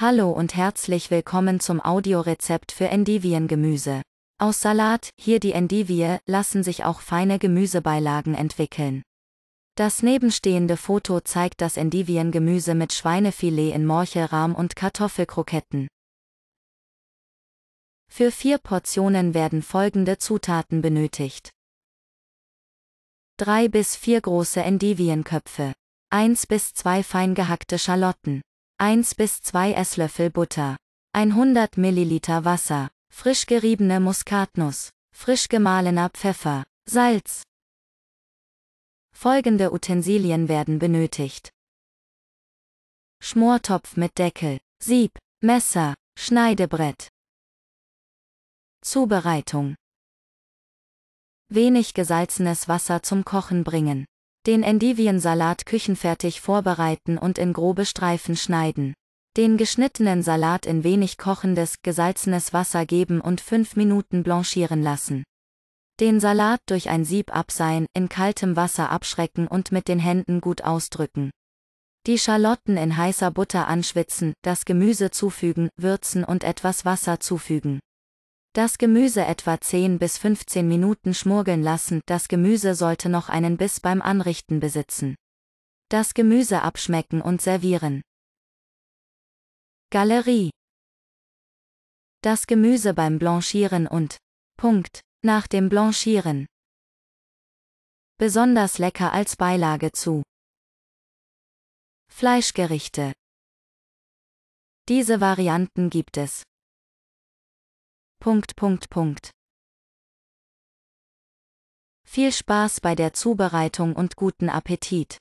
Hallo und herzlich willkommen zum Audiorezept für Endivien-Gemüse. Aus Salat, hier die Endivie, lassen sich auch feine Gemüsebeilagen entwickeln. Das nebenstehende Foto zeigt das Endivien-Gemüse mit Schweinefilet in Morchelrahm und Kartoffelkroketten. Für vier Portionen werden folgende Zutaten benötigt. drei bis vier große Endivienköpfe. eins bis zwei fein gehackte Schalotten. 1 bis 2 Esslöffel Butter, 100 Milliliter Wasser, frisch geriebene Muskatnuss, frisch gemahlener Pfeffer, Salz. Folgende Utensilien werden benötigt. Schmortopf mit Deckel, Sieb, Messer, Schneidebrett. Zubereitung. Wenig gesalzenes Wasser zum Kochen bringen. Den Endiviensalat küchenfertig vorbereiten und in grobe Streifen schneiden. Den geschnittenen Salat in wenig kochendes, gesalzenes Wasser geben und 5 Minuten blanchieren lassen. Den Salat durch ein Sieb abseihen, in kaltem Wasser abschrecken und mit den Händen gut ausdrücken. Die Schalotten in heißer Butter anschwitzen, das Gemüse zufügen, würzen und etwas Wasser zufügen. Das Gemüse etwa 10 bis 15 Minuten schmurgeln lassen. Das Gemüse sollte noch einen Biss beim Anrichten besitzen. Das Gemüse abschmecken und servieren. Galerie. Das Gemüse beim Blanchieren und Punkt nach dem Blanchieren. Besonders lecker als Beilage zu. Fleischgerichte. Diese Varianten gibt es. Punkt, Punkt, Punkt. Viel Spaß bei der Zubereitung und guten Appetit!